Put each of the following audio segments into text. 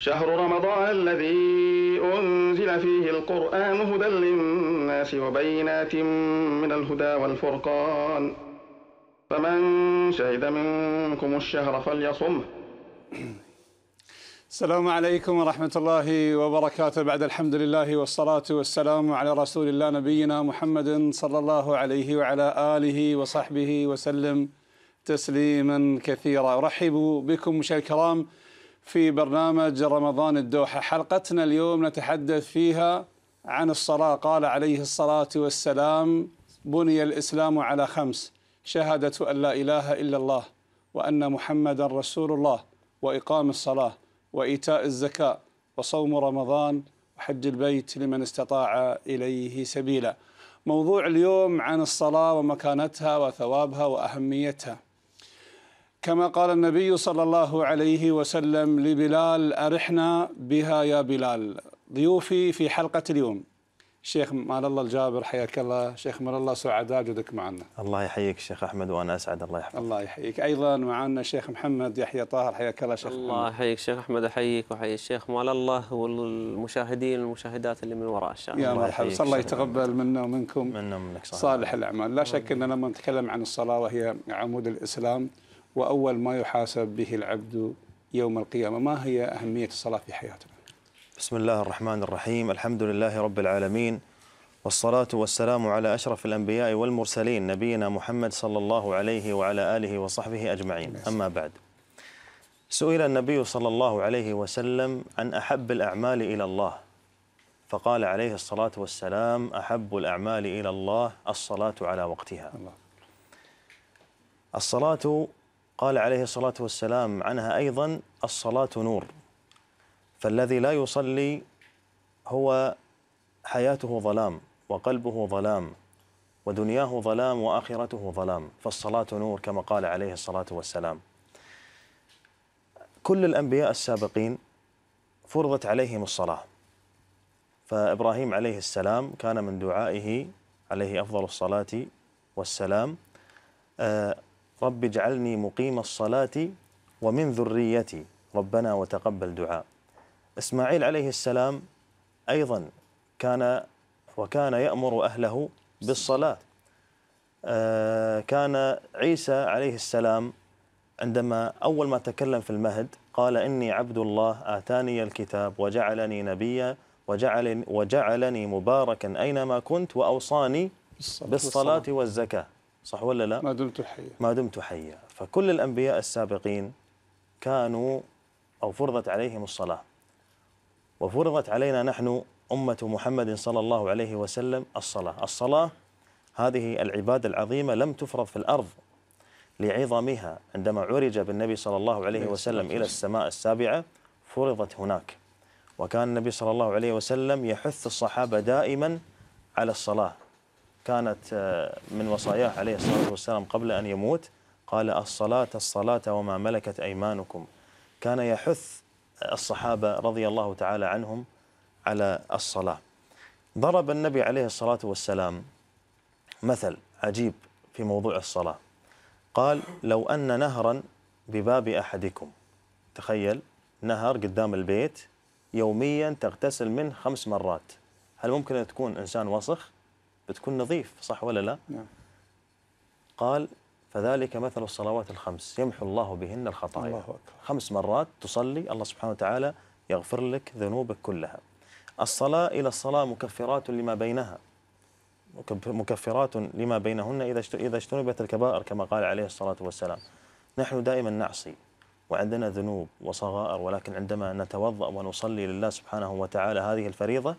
شهر رمضان الذي أنزل فيه القرآن هدى للناس وبينات من الهدى والفرقان فمن شهد منكم الشهر فليصمه السلام عليكم ورحمة الله وبركاته بعد الحمد لله والصلاة والسلام على رسول الله نبينا محمد صلى الله عليه وعلى آله وصحبه وسلم تسليما كثيرا أرحب بكم مشاهدي الكرام في برنامج رمضان الدوحة حلقتنا اليوم نتحدث فيها عن الصلاة قال عليه الصلاة والسلام بني الإسلام على خمس شهادة أن لا إله إلا الله وأن محمدا رسول الله وإقام الصلاة وإيتاء الزكاة وصوم رمضان وحج البيت لمن استطاع إليه سبيلا موضوع اليوم عن الصلاة ومكانتها وثوابها وأهميتها كما قال النبي صلى الله عليه وسلم لبلال أرحنا بها يا بلال ضيوفي في حلقة اليوم شيخ مال الله الجابر حياك الله شيخ مال الله سعداء جودك معنا الله يحييك شيخ أحمد وأنا أسعد الله يحفظك الله يحييك أيضا معنا شيخ محمد يحيى طاهر حياك الله شيخ الله يحييك شيخ أحمد أحييك وحيي الشيخ مال الله والمشاهدين والمشاهدات اللي من وراء الشاشة يا مرحبا الله يتقبل منا ومنكم منا ومنك صالح, صالح الأعمال لا شك أننا لما نتكلم عن الصلاة وهي عمود الإسلام وأول ما يحاسب به العبد يوم القيامة ما هي أهمية الصلاة في حياتنا بسم الله الرحمن الرحيم الحمد لله رب العالمين والصلاة والسلام على أشرف الأنبياء والمرسلين نبينا محمد صلى الله عليه وعلى آله وصحبه أجمعين أما بعد سئل النبي صلى الله عليه وسلم عن أحب الأعمال إلى الله فقال عليه الصلاة والسلام أحب الأعمال إلى الله الصلاة على وقتها الصلاة قال عليه الصلاة والسلام عنها أيضا الصلاة نور فالذي لا يصلي هو حياته ظلام وقلبه ظلام ودنياه ظلام وآخرته ظلام فالصلاة نور كما قال عليه الصلاة والسلام كل الأنبياء السابقين فرضت عليهم الصلاة فإبراهيم عليه السلام كان من دعائه عليه أفضل الصلاة والسلام آه، رب اجعلني مقيم الصلاة ومن ذريتي ربنا وتقبل دعاء إسماعيل عليه السلام أيضا كان وكان يأمر أهله بالصلاة آه، كان عيسى عليه السلام عندما أول ما تكلم في المهد قال إني عبد الله آتاني الكتاب وجعلني نبيا وجعل وجعلني مباركا أينما كنت وأوصاني بالصلاة والزكاة صح ولا لا ما دمت حيا ما دمت حيا فكل الأنبياء السابقين كانوا أو فرضت عليهم الصلاة وفرضت علينا نحن أمة محمد صلى الله عليه وسلم الصلاة الصلاة هذه العبادة العظيمة لم تفرض في الأرض لعظمها عندما عرج بالنبي صلى الله عليه وسلم إلى السماء السابعة فرضت هناك وكان النبي صلى الله عليه وسلم يحث الصحابة دائما على الصلاة كانت آه، من وصاياه عليه الصلاة والسلام قبل أن يموت قال الصلاة الصلاة وما ملكت أيمانكم كان يحث الصحابة رضي الله تعالى عنهم على الصلاة ضرب النبي عليه الصلاة والسلام مثل عجيب في موضوع الصلاة قال لو أن نهرا بباب أحدكم تخيل نهر قدام البيت يوميا تغتسل منه خمس مرات هل ممكن أن تكون إنسان وسخ؟ بتكون نظيف صح ولا لا نعم. قال فذلك مثل الصلوات الخمس يمحو الله بهن الخطايا الله أكبر. خمس مرات تصلي الله سبحانه وتعالى يغفر لك ذنوبك كلها الصلاة إلى الصلاة مكفرات لما بينها مكفرات لما بينهن إذا إذا اجتنبت الكبائر كما قال عليه الصلاة والسلام نحن دائما نعصي وعندنا ذنوب وصغائر ولكن عندما نتوضأ ونصلي لله سبحانه وتعالى هذه الفريضة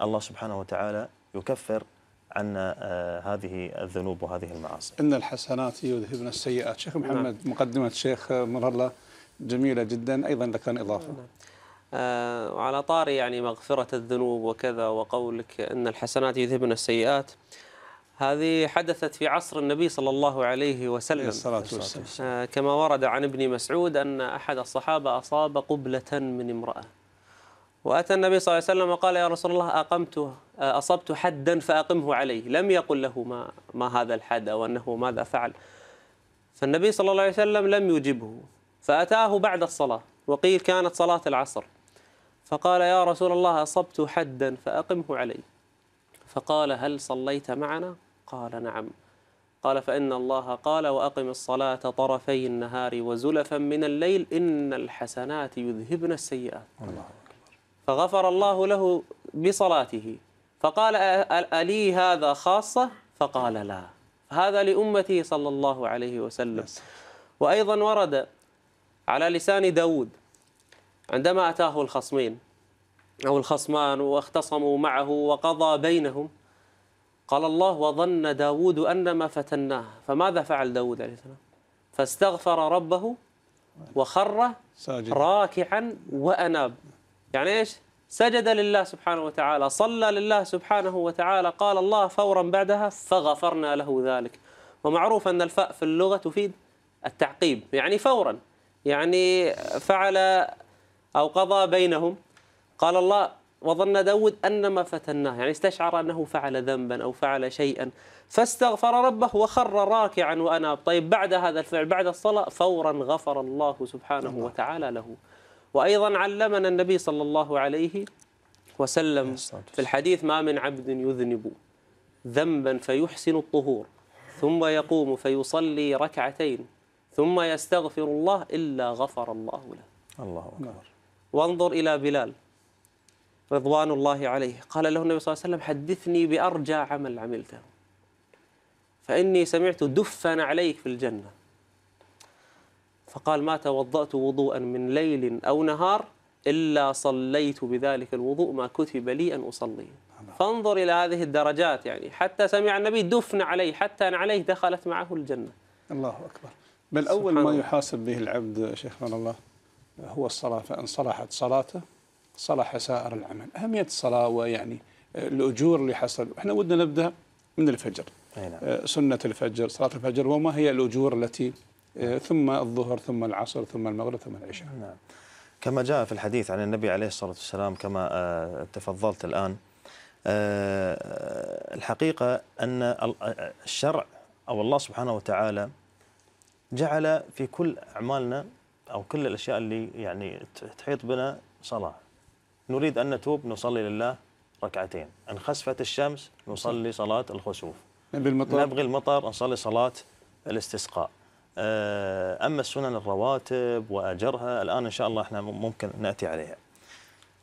الله سبحانه وتعالى يكفر عنا آه، هذه الذنوب وهذه المعاصي إن الحسنات يذهبن السيئات شيخ محمد نعم. مقدمة الشيخ مرلا جميلة جدا أيضا لكان إضافة نعم. آه، وعلى طاري يعني مغفرة الذنوب وكذا وقولك أن الحسنات يذهبن السيئات هذه حدثت في عصر النبي صلى الله عليه وسلم الصلاة والسلام. آه، كما ورد عن ابن مسعود أن أحد الصحابة أصاب قبلة من امرأة وأتى النبي صلى الله عليه وسلم وقال يا رسول الله أقمت آه، أصبت حدا فأقمه عليه لم يقل له ما, ما هذا الحد أو أنه ماذا فعل فالنبي صلى الله عليه وسلم لم يجبه فأتاه بعد الصلاة وقيل كانت صلاة العصر فقال يا رسول الله أصبت حدا فأقمه علي فقال هل صليت معنا؟ قال نعم قال فإن الله قال وأقم الصلاة طرفي النهار وزلفا من الليل إن الحسنات يذهبن السيئات الله فغفر الله له بصلاته فقال ألي هذا خاصة فقال لا هذا لأمته صلى الله عليه وسلم وأيضا ورد على لسان داود عندما أتاه الخصمين أو الخصمان واختصموا معه وقضى بينهم قال الله وظن داود أنما فتناه فماذا فعل داود عليه السلام فاستغفر ربه وخر راكعا وأناب يعني إيش سجد لله سبحانه وتعالى صلى لله سبحانه وتعالى قال الله فورا بعدها فغفرنا له ذلك ومعروف أن الفاء في اللغة تفيد التعقيب يعني فورا يعني فعل أو قضى بينهم قال الله وظن داود انما فتناه يعني استشعر أنه فعل ذنبا أو فعل شيئا فاستغفر ربه وخر راكعا وأناب طيب بعد هذا الفعل بعد الصلاة فورا غفر الله سبحانه وتعالى له وأيضا علمنا النبي صلى الله عليه وسلم في الحديث ما من عبد يذنب ذنبا فيحسن الطهور ثم يقوم فيصلي ركعتين ثم يستغفر الله إلا غفر الله له الله أكبر وانظر إلى بلال رضوان الله عليه قال له النبي صلى الله عليه وسلم حدثني بأرجى عمل عملته فإني سمعت دفن عليك في الجنة فقال ما توضأت وضوءا من ليل أو نهار إلا صليت بذلك الوضوء ما كتب لي أن أصلي فانظر إلى هذه الدرجات يعني حتى سمع النبي دفن عليه حتى عليه دخلت معه الجنة الله أكبر بل أول ما يحاسب به العبد شيخنا الله هو الصلاة فإن صلحت صلاته صلح سائر العمل أهمية الصلاة ويعني الأجور اللي حصل إحنا ودنا نبدأ من الفجر نعم. آه، سنة الفجر صلاة الفجر وما هي الأجور التي آه، ثم الظهر ثم العصر ثم المغرب ثم العشاء نعم. كما جاء في الحديث عن النبي عليه الصلاة والسلام كما آه، تفضلت الآن آه، الحقيقة أن الشرع أو الله سبحانه وتعالى جعل في كل أعمالنا أو كل الأشياء اللي يعني تحيط بنا صلاة نريد أن نتوب نصلي لله ركعتين إن خسفت الشمس نصلي صلاة الخسوف نبغي المطر نبغي المطر نصلي صلاة الاستسقاء آه، أما السنن الرواتب وأجرها الآن إن شاء الله إحنا ممكن نأتي عليها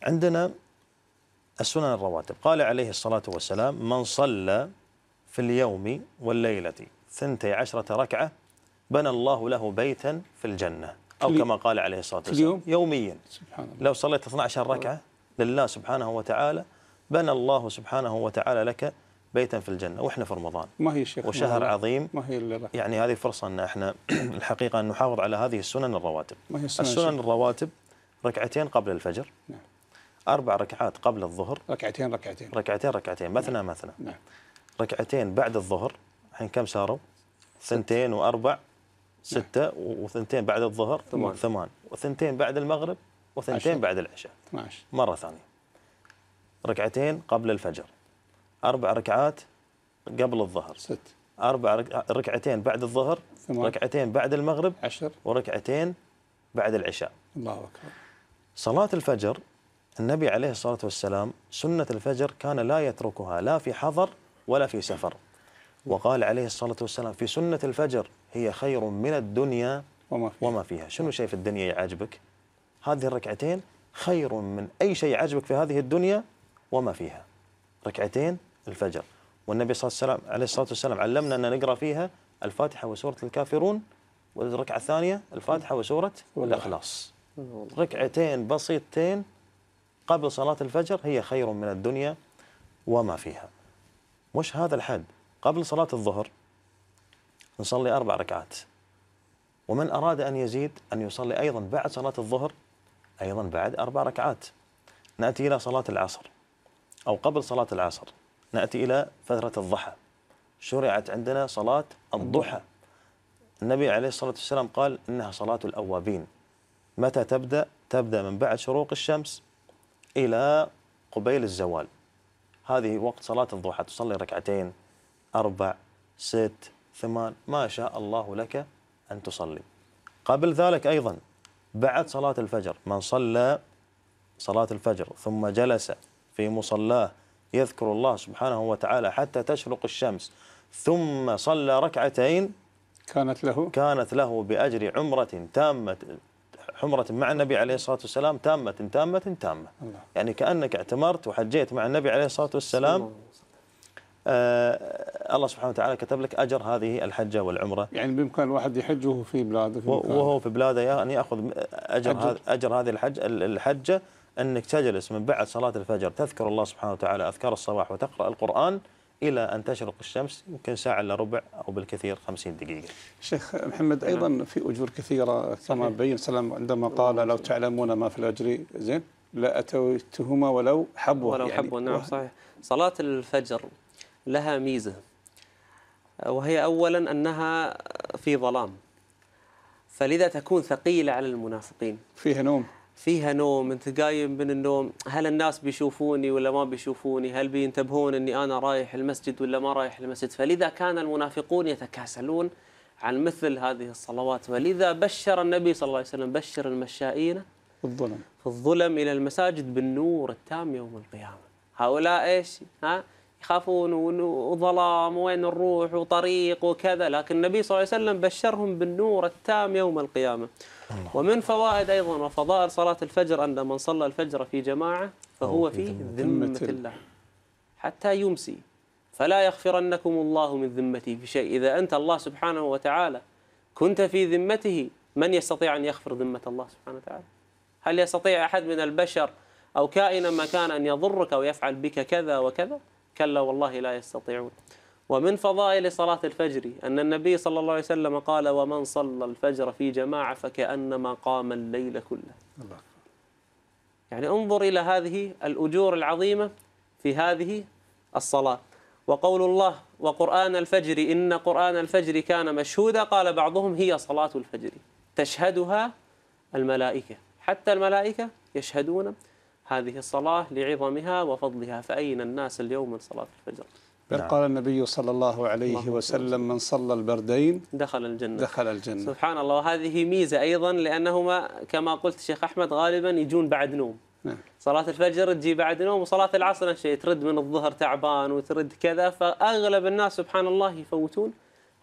عندنا السنن الرواتب قال عليه الصلاة والسلام من صلى في اليوم والليلة ثنتي عشرة ركعة بنى الله له بيتا في الجنة أو كما قال عليه الصلاة والسلام يوميا سبحان الله. لو صليت 12 ركعة لله سبحانه وتعالى بنى الله سبحانه وتعالى لك بيتا في الجنة وإحنا في رمضان ما هي الشيخ وشهر ما عظيم ما هي اللي يعني هذه فرصة أن إحنا الحقيقة أن نحافظ على هذه السنن الرواتب ما هي السنن, السنن الرواتب ركعتين قبل الفجر نعم. أربع ركعات قبل الظهر ركعتين ركعتين ركعتين ركعتين مثنى نعم. مثنى نعم. ركعتين بعد الظهر الحين كم صاروا؟ ثنتين وأربع نعم. ستة نعم. وثنتين بعد الظهر ثمان, ثمان. وثنتين بعد المغرب وثنتين عشر. بعد العشاء 12 مرة ثانية ركعتين قبل الفجر أربع ركعات قبل الظهر ست أربع ركعتين بعد الظهر ثمان. ركعتين بعد المغرب عشر وركعتين بعد العشاء الله أكبر صلاة الفجر النبي عليه الصلاة والسلام سنة الفجر كان لا يتركها لا في حضر ولا في سفر وقال عليه الصلاة والسلام في سنة الفجر هي خير من الدنيا وما فيها, وما فيها. شنو شيء في الدنيا يعجبك هذه الركعتين خير من أي شيء يعجبك في هذه الدنيا وما فيها ركعتين الفجر والنبي صلى الله عليه الصلاة والسلام علمنا أن نقرأ فيها الفاتحة وسورة الكافرون والركعة الثانية الفاتحة وسورة الإخلاص ركعتين بسيطتين قبل صلاة الفجر هي خير من الدنيا وما فيها مش هذا الحد قبل صلاة الظهر نصلي أربع ركعات ومن أراد أن يزيد أن يصلي أيضا بعد صلاة الظهر أيضا بعد أربع ركعات نأتي إلى صلاة العصر أو قبل صلاة العصر نأتي إلى فترة الضحى شرعت عندنا صلاة الضحى النبي عليه الصلاة والسلام قال إنها صلاة الأوابين متى تبدأ؟ تبدأ من بعد شروق الشمس إلى قبيل الزوال هذه وقت صلاة الضحى تصلي ركعتين أربع ست ثمان ما شاء الله لك أن تصلي قبل ذلك أيضا بعد صلاة الفجر من صلى صلاة الفجر ثم جلس في مصلاه يذكر الله سبحانه وتعالى حتى تشرق الشمس ثم صلى ركعتين كانت له كانت له بأجر عمرة تامة عمرة مع النبي عليه الصلاة والسلام تامة تامة تامة الله. يعني كأنك اعتمرت وحجيت مع النبي عليه الصلاة والسلام آه الله سبحانه وتعالى كتب لك أجر هذه الحجة والعمرة يعني بإمكان الواحد يحج وهو في بلاده وهو في بلاده يعني يأخذ أجر, أجر. أجر هذه الحج الحجة أنك تجلس من بعد صلاة الفجر تذكر الله سبحانه وتعالى أذكار الصباح وتقرأ القرآن إلى أن تشرق الشمس يمكن ساعة إلا ربع أو بالكثير 50 دقيقة شيخ محمد نعم. أيضا في أجور كثيرة كما بين سلام عندما قال لو تعلمون ما في الأجر زين لأتيتهما ولو حبوا ولو يعني حبوا نعم صحيح صلاة الفجر لها ميزة وهي أولا أنها في ظلام فلذا تكون ثقيلة على المنافقين فيها نوم فيها نوم انت قايم من النوم هل الناس بيشوفوني ولا ما بيشوفوني هل بينتبهون اني انا رايح المسجد ولا ما رايح المسجد فلذا كان المنافقون يتكاسلون عن مثل هذه الصلوات ولذا بشر النبي صلى الله عليه وسلم بشر المشائين في الظلم في الظلم الى المساجد بالنور التام يوم القيامه هؤلاء ايش ها يخافون وظلام وين نروح وطريق وكذا لكن النبي صلى الله عليه وسلم بشرهم بالنور التام يوم القيامة الله. ومن فوائد أيضا وفضائل صلاة الفجر أن من صلى الفجر في جماعة فهو في ذمة الله حتى يمسي فلا يغفرنكم الله من ذمته في شيء إذا أنت الله سبحانه وتعالى كنت في ذمته من يستطيع أن يغفر ذمة الله سبحانه وتعالى هل يستطيع أحد من البشر أو كائنا ما كان أن يضرك أو يفعل بك كذا وكذا كلا والله لا يستطيعون ومن فضائل صلاة الفجر أن النبي صلى الله عليه وسلم قال ومن صلى الفجر في جماعة فكأنما قام الليل كله الله. يعني انظر إلى هذه الأجور العظيمة في هذه الصلاة وقول الله وقرآن الفجر إن قرآن الفجر كان مشهودا قال بعضهم هي صلاة الفجر تشهدها الملائكة حتى الملائكة يشهدون هذه الصلاة لعظمها وفضلها فأين الناس اليوم من صلاة الفجر بل نعم. قال النبي صلى الله عليه الله وسلم من صلى البردين دخل الجنة دخل الجنة سبحان الله وهذه ميزة أيضا لأنهما كما قلت شيخ أحمد غالبا يجون بعد نوم نعم. صلاة الفجر تجي بعد نوم وصلاة العصر نفس الشيء ترد من الظهر تعبان وترد كذا فأغلب الناس سبحان الله يفوتون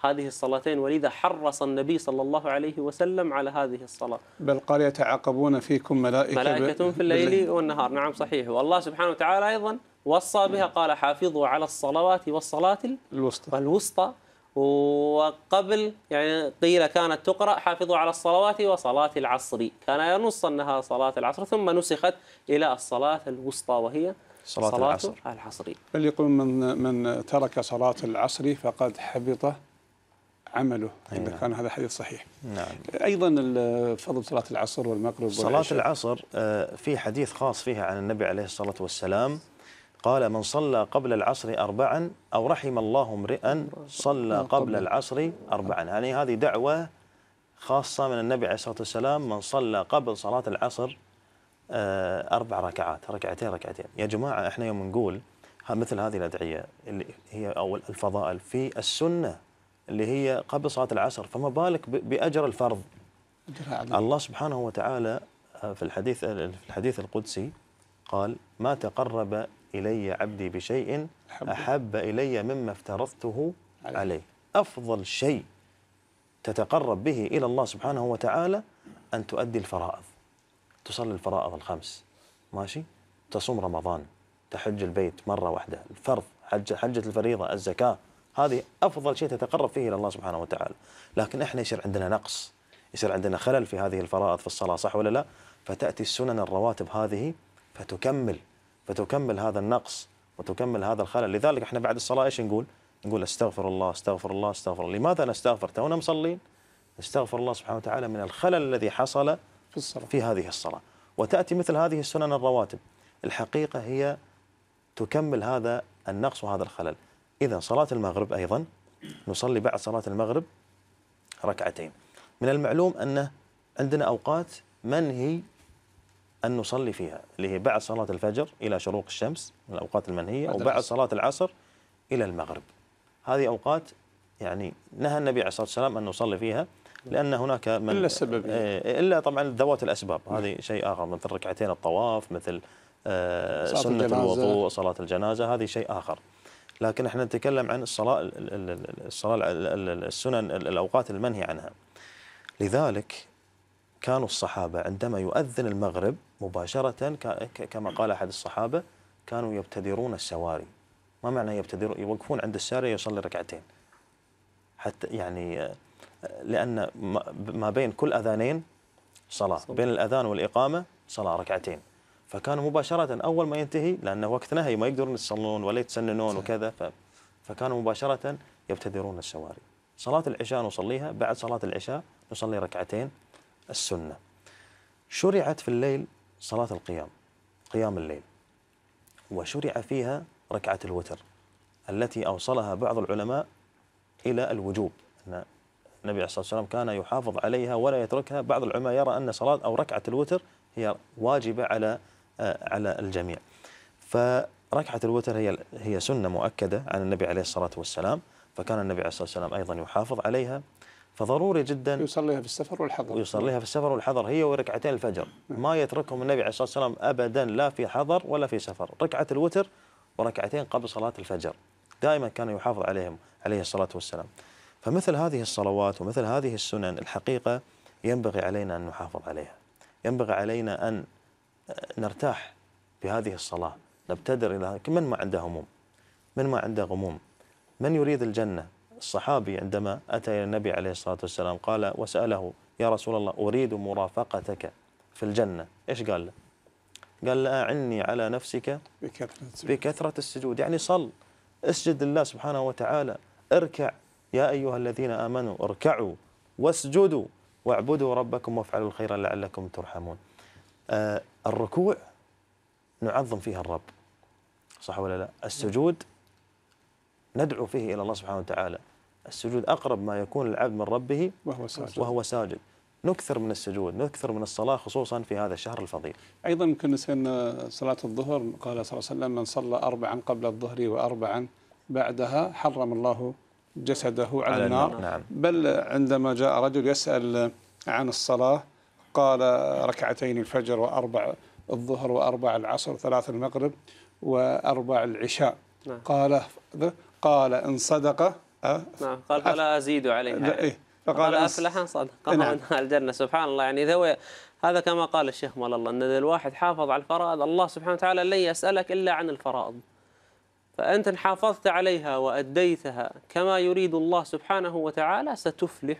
هذه الصلاتين ولذا حرص النبي صلى الله عليه وسلم على هذه الصلاة بل قال يتعاقبون فيكم ملائكة ملائكة في الليل والنهار نعم صحيح والله سبحانه وتعالى أيضا وصى بها قال حافظوا على الصلوات والصلاة الوسطى الوسطى وقبل يعني قيل كانت تقرأ حافظوا على الصلوات وصلاة العصر كان ينص أنها صلاة العصر ثم نسخت إلى الصلاة الوسطى وهي صلاة, صلاة العصر العصر بل يقول من من ترك صلاة العصر فقد حبطه عمله إذا نعم. كان هذا حديث صحيح نعم. أيضا فضل صلاة العصر والمغرب صلاة العصر آه، في حديث خاص فيها عن النبي عليه الصلاة والسلام قال من صلى قبل العصر أربعا أو رحم الله امرئا صلى آه، قبل العصر أربعا آه. يعني هذه دعوة خاصة من النبي عليه الصلاة والسلام من صلى قبل صلاة العصر أربع ركعات ركعتين ركعتين يا جماعة إحنا يوم نقول مثل هذه الأدعية اللي هي أو الفضائل في السنة اللي هي قبل صلاة العصر فما بالك بأجر الفرض الله سبحانه وتعالى آه، في الحديث آه، في الحديث القدسي قال ما تقرب إلي عبدي بشيء أحب إلي مما افترضته عليه أفضل شيء تتقرب به إلى الله سبحانه وتعالى أن تؤدي الفرائض تصلي الفرائض الخمس ماشي تصوم رمضان تحج البيت مرة واحدة الفرض حجة, حجة الفريضة الزكاة هذه أفضل شيء تتقرب فيه إلى الله سبحانه وتعالى لكن إحنا يصير عندنا نقص يصير عندنا خلل في هذه الفرائض في الصلاة صح ولا لا فتأتي السنن الرواتب هذه فتكمل فتكمل هذا النقص وتكمل هذا الخلل لذلك احنا بعد الصلاة ايش نقول نقول استغفر الله استغفر الله استغفر الله لماذا نستغفر تونا مصلين نستغفر الله سبحانه وتعالى من الخلل الذي حصل في, الصلاة. في هذه الصلاة وتأتي مثل هذه السنن الرواتب الحقيقة هي تكمل هذا النقص وهذا الخلل إذا صلاة المغرب أيضا نصلي بعد صلاة المغرب ركعتين من المعلوم أن عندنا أوقات منهي أن نصلي فيها اللي هي بعد صلاة الفجر إلى شروق الشمس من الأوقات المنهية وبعد صلاة العصر إلى المغرب هذه أوقات يعني نهى النبي عليه الصلاة والسلام أن نصلي فيها لأن هناك من إلا السبب آه، إلا طبعا ذوات الأسباب هذه شيء آخر مثل ركعتين الطواف مثل آه، سنة الوضوء صلاة الجنازة هذه شيء آخر لكن احنا نتكلم عن الصلاة الصلاة السنن الأوقات المنهي عنها لذلك كانوا الصحابة عندما يؤذن المغرب مباشرة كما قال أحد الصحابة كانوا يبتدرون السواري ما معنى يبتدرون يوقفون عند السارية يصلي ركعتين حتى يعني لأن ما بين كل أذانين صلاة بين الأذان والإقامة صلاة ركعتين فكانوا مباشرة أول ما ينتهي لأن وقت نهي ما يقدرون يصلون ولا يتسننون صحيح. وكذا ف... فكانوا مباشرة يبتدرون السواري صلاة العشاء نصليها بعد صلاة العشاء نصلي ركعتين السنة شرعت في الليل صلاة القيام قيام الليل وشرع فيها ركعة الوتر التي أوصلها بعض العلماء إلى الوجوب أن النبي عليه الصلاة والسلام كان يحافظ عليها ولا يتركها بعض العلماء يرى أن صلاة أو ركعة الوتر هي واجبة على آه، على الجميع فركعة الوتر هي هي سنة مؤكدة عن النبي عليه الصلاة والسلام فكان النبي عليه الصلاة والسلام أيضا يحافظ عليها فضروري جدا يصليها في السفر والحضر يصليها في السفر والحضر هي وركعتين الفجر نعم. ما يتركهم النبي عليه الصلاة والسلام أبدا لا في حضر ولا في سفر ركعة الوتر وركعتين قبل صلاة الفجر دائما كان يحافظ عليهم عليه الصلاة والسلام فمثل هذه الصلوات ومثل هذه السنن الحقيقة ينبغي علينا أن نحافظ عليها ينبغي علينا أن نرتاح في هذه الصلاة نبتدر إلى من ما عنده هموم من ما عنده غموم من يريد الجنة الصحابي عندما أتى إلى النبي عليه الصلاة والسلام قال وسأله يا رسول الله أريد مرافقتك في الجنة إيش قال له قال له أعني على نفسك بكثرة السجود, بكثرة السجود. يعني صل اسجد لله سبحانه وتعالى اركع يا أيها الذين آمنوا اركعوا واسجدوا واعبدوا ربكم وافعلوا الخير لعلكم ترحمون آه الركوع نعظم فيها الرب صح ولا لا السجود ندعو فيه إلى الله سبحانه وتعالى السجود أقرب ما يكون العبد من ربه وهو ساجد, وهو ساجد. نكثر من السجود نكثر من الصلاة خصوصا في هذا الشهر الفضيل أيضا يمكن نسينا صلاة الظهر قال صلى الله عليه وسلم من صلى أربعا قبل الظهر وأربعا بعدها حرم الله جسده على, على النار. النار نعم. بل عندما جاء رجل يسأل عن الصلاة قال ركعتين الفجر وأربع الظهر وأربع العصر ثلاث المغرب وأربع العشاء نعم. قال قال إن صدق أه نعم قال فلا أزيد عليها إيه فقال أفلح إن صدق نعم. الجنة سبحان الله يعني ذوي هذا كما قال الشيخ مال الله أن الواحد حافظ على الفرائض الله سبحانه وتعالى لن يسألك إلا عن الفرائض فأنت إن حافظت عليها وأديتها كما يريد الله سبحانه وتعالى ستفلح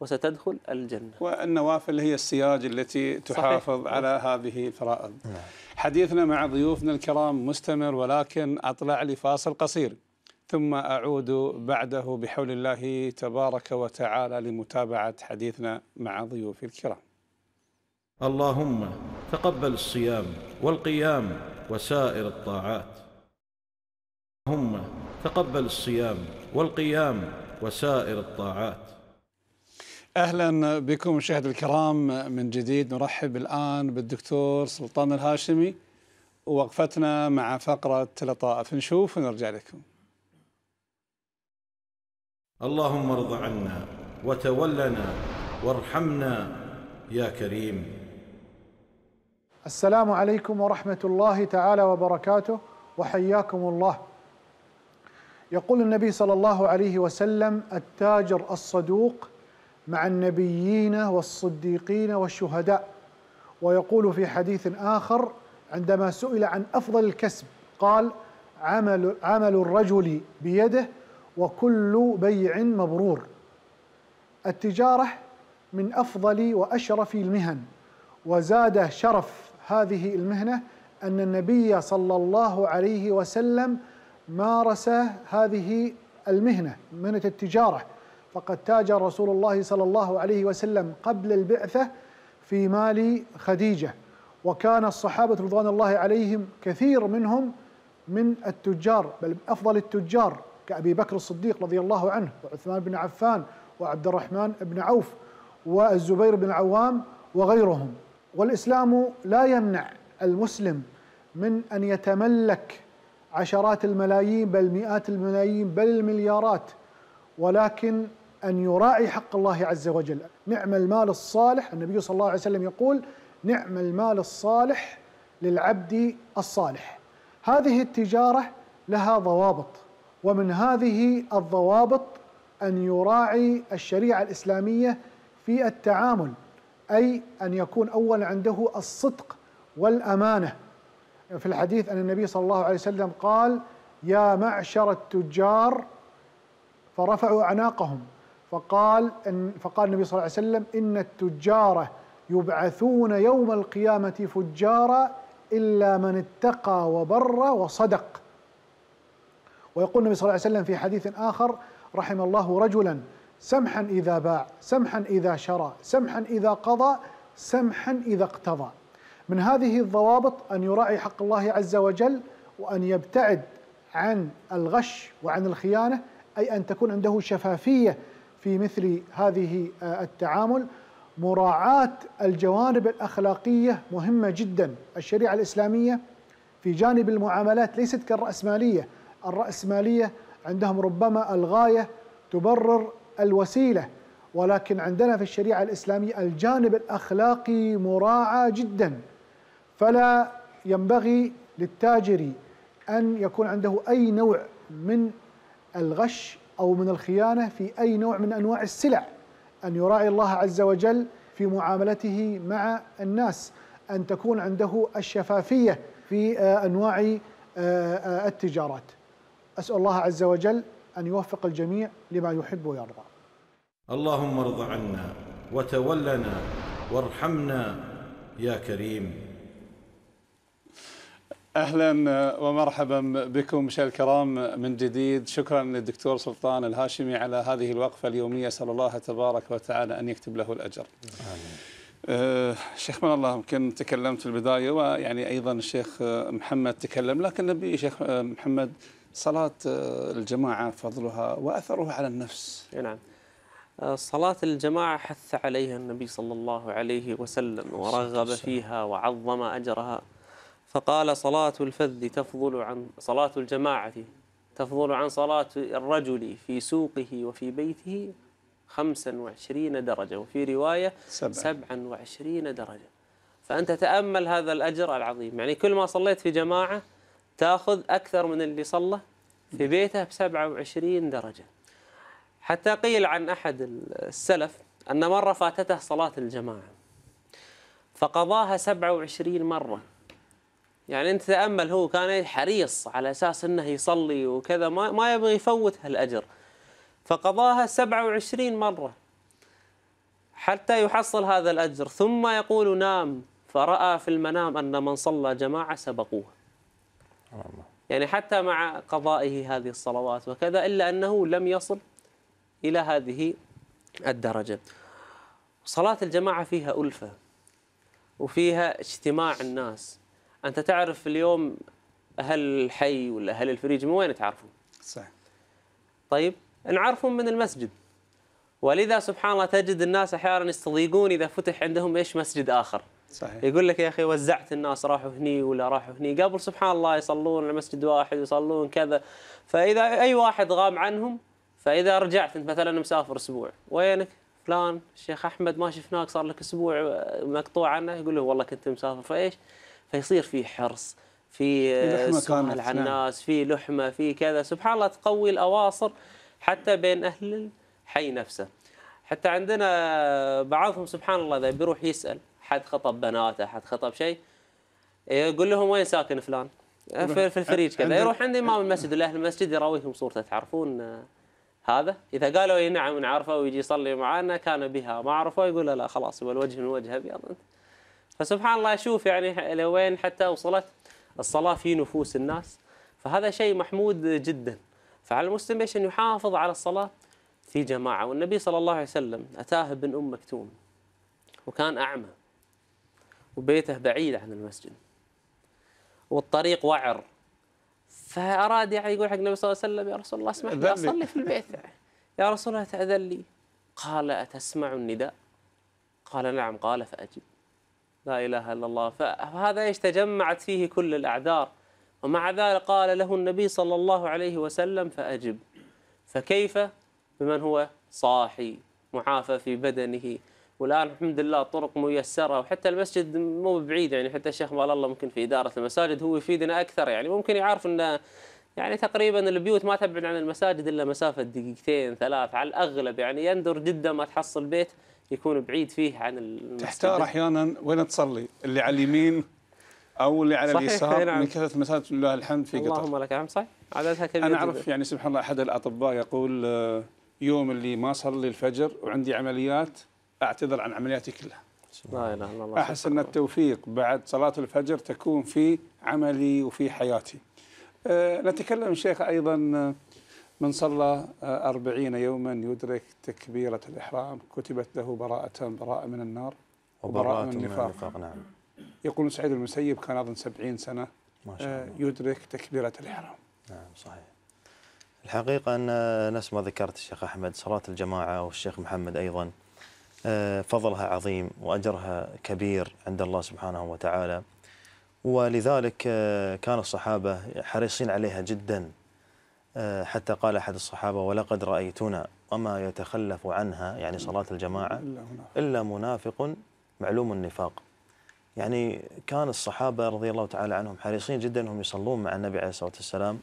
وستدخل الجنة والنوافل هي السياج التي تحافظ صحيح. على هذه الفرائض نعم. حديثنا مع ضيوفنا الكرام مستمر ولكن أطلع لفاصل قصير ثم أعود بعده بحول الله تبارك وتعالى لمتابعة حديثنا مع ضيوفي الكرام اللهم تقبل الصيام والقيام وسائر الطاعات اللهم تقبل الصيام والقيام وسائر الطاعات اهلا بكم مشاهد الكرام من جديد نرحب الان بالدكتور سلطان الهاشمي ووقفتنا مع فقره لطائف نشوف ونرجع لكم. اللهم ارض عنا وتولنا وارحمنا يا كريم. السلام عليكم ورحمه الله تعالى وبركاته وحياكم الله. يقول النبي صلى الله عليه وسلم التاجر الصدوق مع النبيين والصديقين والشهداء ويقول في حديث آخر عندما سئل عن أفضل الكسب قال عمل, عمل الرجل بيده وكل بيع مبرور التجارة من أفضل وأشرف المهن وزاد شرف هذه المهنة أن النبي صلى الله عليه وسلم مارس هذه المهنة مهنة التجارة فقد تاج رسول الله صلى الله عليه وسلم قبل البعثة في مال خديجة وكان الصحابة رضوان الله عليهم كثير منهم من التجار بل أفضل التجار كأبي بكر الصديق رضي الله عنه وعثمان بن عفان وعبد الرحمن بن عوف والزبير بن العوام وغيرهم والإسلام لا يمنع المسلم من أن يتملك عشرات الملايين بل مئات الملايين بل المليارات ولكن أن يراعي حق الله عز وجل نعم المال الصالح النبي صلى الله عليه وسلم يقول نعم المال الصالح للعبد الصالح هذه التجارة لها ضوابط ومن هذه الضوابط أن يراعي الشريعة الإسلامية في التعامل أي أن يكون أولا عنده الصدق والأمانة في الحديث أن النبي صلى الله عليه وسلم قال يا معشر التجار فرفعوا أعناقهم فقال أن فقال النبي صلى الله عليه وسلم إن التجار يبعثون يوم القيامة فجارا إلا من اتقى وبر وصدق ويقول النبي صلى الله عليه وسلم في حديث آخر رحم الله رجلا سمحا إذا باع سمحا إذا شرى سمحا إذا قضى سمحا إذا اقتضى من هذه الضوابط أن يراعي حق الله عز وجل وأن يبتعد عن الغش وعن الخيانة أي أن تكون عنده شفافية في مثل هذه آه، التعامل مراعاة الجوانب الأخلاقية مهمة جدا الشريعة الإسلامية في جانب المعاملات ليست كالرأسمالية الرأسمالية عندهم ربما الغاية تبرر الوسيلة ولكن عندنا في الشريعة الإسلامية الجانب الأخلاقي مراعى جدا فلا ينبغي للتاجر أن يكون عنده أي نوع من الغش أو من الخيانة في أي نوع من أنواع السلع أن يراعي الله عز وجل في معاملته مع الناس أن تكون عنده الشفافية في آه، أنواع آه، آه، التجارات أسأل الله عز وجل أن يوفق الجميع لما يحب ويرضى اللهم ارض عنا وتولنا وارحمنا يا كريم اهلا آه، ومرحبا بكم مشاهدينا الكرام من جديد شكرا للدكتور سلطان الهاشمي على هذه الوقفه اليوميه اسال الله تبارك وتعالى ان يكتب له الاجر. امين. أه شيخ من الله يمكن تكلمت في البدايه ويعني ايضا الشيخ آه، محمد تكلم لكن نبي شيخ آه، محمد صلاه الجماعه فضلها واثرها على النفس. نعم. صلاة الجماعة حث عليها النبي صلى الله عليه وسلم ورغب فيها وعظم أجرها فقال صلاة الفذ تفضل عن صلاة الجماعة تفضل عن صلاة الرجل في سوقه وفي بيته خمسا وعشرين درجة وفي رواية سبعا, سبعا وعشرين درجة فأنت تأمل هذا الأجر العظيم يعني كل ما صليت في جماعة تأخذ أكثر من اللي صلى في بيته بسبعة وعشرين درجة حتى قيل عن أحد السلف أن مرة فاتته صلاة الجماعة فقضاها سبعة وعشرين مرة يعني انت تامل هو كان إيه حريص على اساس انه يصلي وكذا ما ما يبغى يفوت هالاجر فقضاها 27 مره حتى يحصل هذا الاجر ثم يقول نام فراى في المنام ان من صلى جماعه سبقوه يعني حتى مع قضائه هذه الصلوات وكذا الا انه لم يصل الى هذه الدرجه صلاه الجماعه فيها الفه وفيها اجتماع الناس انت تعرف اليوم اهل الحي ولا اهل الفريج من وين تعرفهم؟ صح طيب نعرفهم من المسجد ولذا سبحان الله تجد الناس احيانا يستضيقون اذا فتح عندهم ايش مسجد اخر صحيح يقول لك يا اخي وزعت الناس راحوا هني ولا راحوا هني قبل سبحان الله يصلون على مسجد واحد يصلون كذا فاذا اي واحد غام عنهم فاذا رجعت انت مثلا مسافر اسبوع وينك؟ فلان الشيخ احمد ما شفناك صار لك اسبوع مقطوع عنه يقول له والله كنت مسافر فايش؟ فيصير في حرص في سؤال على نعم. الناس في لحمه في كذا سبحان الله تقوي الاواصر حتى بين اهل الحي نفسه حتى عندنا بعضهم سبحان الله اذا بيروح يسال حد خطب بناته حد خطب شيء يقول لهم وين ساكن فلان في, الفريج كذا يروح عند امام المسجد ولا اهل المسجد يراويهم صورته تعرفون هذا اذا قالوا اي نعم نعرفه ويجي يصلي معنا كان بها ما عرفه يقول لا خلاص هو الوجه من وجه ابيض فسبحان الله شوف يعني لوين حتى وصلت الصلاة في نفوس الناس فهذا شيء محمود جدا فعلى المسلم ايش أن يحافظ على الصلاة في جماعة والنبي صلى الله عليه وسلم أتاه ابن أم مكتوم وكان أعمى وبيته بعيد عن المسجد والطريق وعر فأراد يعني يقول حق النبي صلى الله عليه وسلم يا رسول الله اسمح لي أصلي في البيت يا رسول الله تأذن لي قال أتسمع النداء قال نعم قال فأجب لا إله إلا الله فهذا إيش تجمعت فيه كل الأعذار ومع ذلك قال له النبي صلى الله عليه وسلم فأجب فكيف بمن هو صاحي معافى في بدنه والآن الحمد لله طرق ميسرة وحتى المسجد مو بعيد يعني حتى الشيخ مال الله ممكن في إدارة المساجد هو يفيدنا أكثر يعني ممكن يعرف أن يعني تقريبا البيوت ما تبعد عن المساجد إلا مسافة دقيقتين ثلاث على الأغلب يعني يندر جدا ما تحصل بيت يكون بعيد فيه عن المسجد تحتار احيانا وين تصلي اللي على اليمين او اللي على اليسار نعم. من كثره مساجد لله الحمد في اللهم قطر اللهم لك الحمد صحيح عددها كبير انا اعرف يعني سبحان الله احد الاطباء يقول آه، يوم اللي ما صلي الفجر وعندي عمليات اعتذر عن عملياتي كلها لا اله الا الله احس ان التوفيق بعد صلاه الفجر تكون في عملي وفي حياتي أه نتكلم شيخ ايضا آه، من صلى آه، أربعين يوما يدرك تكبيرة الإحرام كتبت له براءة براءة من النار وبراءة من النفاق نعم يقول سعيد المسيب كان أظن سبعين سنة ما آه، شاء الله. يدرك تكبيرة الإحرام نعم صحيح الحقيقة أن آه، نفس ما ذكرت الشيخ أحمد صلاة الجماعة والشيخ محمد أيضا فضلها عظيم وأجرها كبير عند الله سبحانه وتعالى ولذلك كان الصحابة حريصين عليها جدا آه، حتى قال أحد الصحابة ولقد رأيتنا وما يتخلف عنها يعني صلاة الجماعة إلا منافق معلوم النفاق يعني كان الصحابة رضي الله تعالى عنهم حريصين جدا أنهم يصلون مع النبي عليه الصلاة والسلام